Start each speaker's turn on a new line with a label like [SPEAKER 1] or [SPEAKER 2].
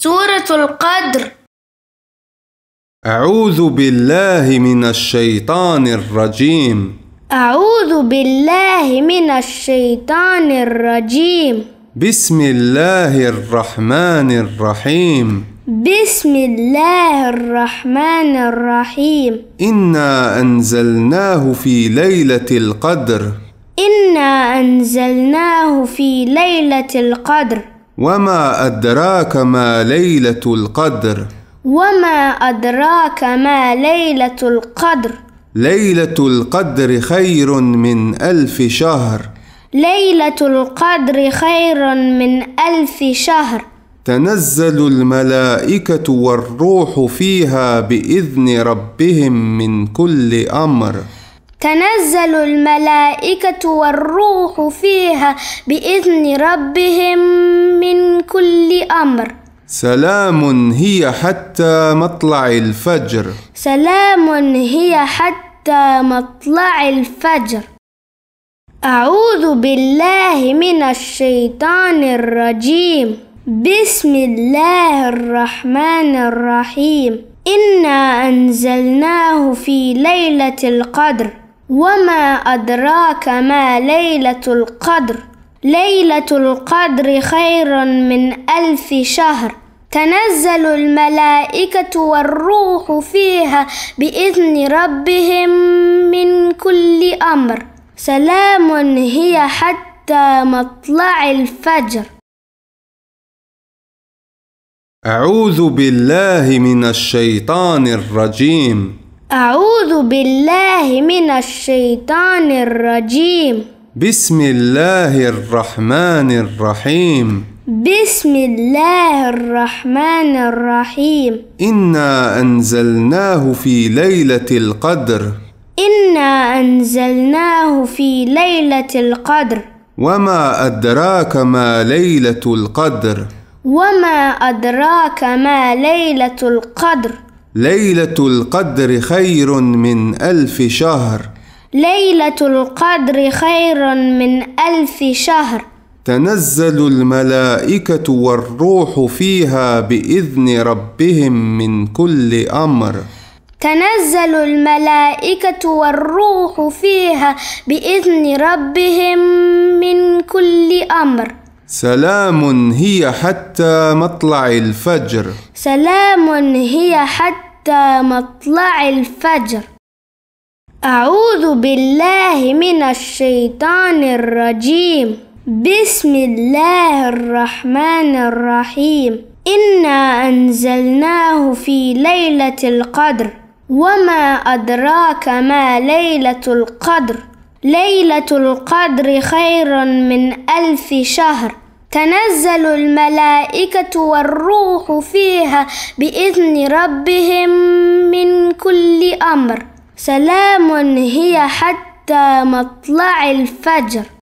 [SPEAKER 1] سورة القدر
[SPEAKER 2] أعوذ بالله من الشيطان الرجيم
[SPEAKER 1] أعوذ بالله من الشيطان الرجيم
[SPEAKER 2] بسم الله الرحمن الرحيم
[SPEAKER 1] بسم الله الرحمن الرحيم
[SPEAKER 2] إنا أنزلناه في ليلة القدر
[SPEAKER 1] إنا أنزلناه في ليلة القدر
[SPEAKER 2] وما أدراك ما ليلة القدر
[SPEAKER 1] وما أدراك ما ليلة القدر
[SPEAKER 2] ليلة القدر خير من ألف شهر
[SPEAKER 1] ليلة القدر خير من ألف شهر
[SPEAKER 2] تنزل الملائكة والروح فيها بإذن ربهم من كل أمر
[SPEAKER 1] تنزل الملائكة والروح فيها بإذن ربهم من كل أمر
[SPEAKER 2] سلام هي حتى مطلع الفجر
[SPEAKER 1] سلام هي حتى مطلع الفجر أعوذ بالله من الشيطان الرجيم بسم الله الرحمن الرحيم إنا أنزلناه في ليلة القدر وما أدراك ما ليلة القدر ليلة القدر خير من ألف شهر تنزل الملائكة والروح فيها بإذن ربهم من كل أمر سلام هي حتى مطلع الفجر
[SPEAKER 2] أعوذ بالله من الشيطان الرجيم
[SPEAKER 1] أعوذ بالله من الشيطان الرجيم
[SPEAKER 2] بسم الله الرحمن الرحيم
[SPEAKER 1] بسم الله الرحمن الرحيم
[SPEAKER 2] إنا أنزلناه في ليلة القدر
[SPEAKER 1] إنا أنزلناه في ليلة القدر
[SPEAKER 2] وما أدراك ما ليلة القدر
[SPEAKER 1] وما أدراك ما ليلة القدر
[SPEAKER 2] ليلة القدر خير من ألف شهر
[SPEAKER 1] ليلة القدر خير من ألف شهر
[SPEAKER 2] تنزل الملائكة والروح فيها بإذن ربهم من كل أمر
[SPEAKER 1] تنزل الملائكة والروح فيها بإذن ربهم من كل أمر
[SPEAKER 2] سلام هي حتى مطلع الفجر
[SPEAKER 1] سلام هي حتى مطلع الفجر أعوذ بالله من الشيطان الرجيم بسم الله الرحمن الرحيم إنا أنزلناه في ليلة القدر وما أدراك ما ليلة القدر ليلة القدر خير من ألف شهر تنزل الملائكة والروح فيها بإذن ربهم من كل أمر سلام هي حتى مطلع الفجر